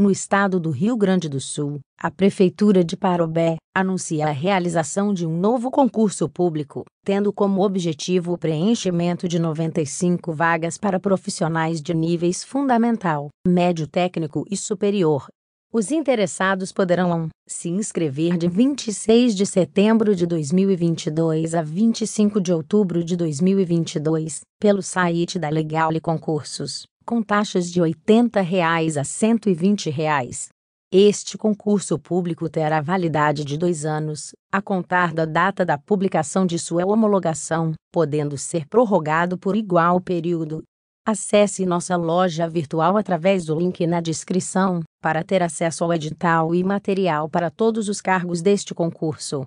No estado do Rio Grande do Sul, a Prefeitura de Parobé anuncia a realização de um novo concurso público, tendo como objetivo o preenchimento de 95 vagas para profissionais de níveis fundamental, médio técnico e superior. Os interessados poderão se inscrever de 26 de setembro de 2022 a 25 de outubro de 2022 pelo site da Legal e Concursos com taxas de R$ 80 reais a R$ 120. Reais. Este concurso público terá validade de dois anos, a contar da data da publicação de sua homologação, podendo ser prorrogado por igual período. Acesse nossa loja virtual através do link na descrição, para ter acesso ao edital e material para todos os cargos deste concurso.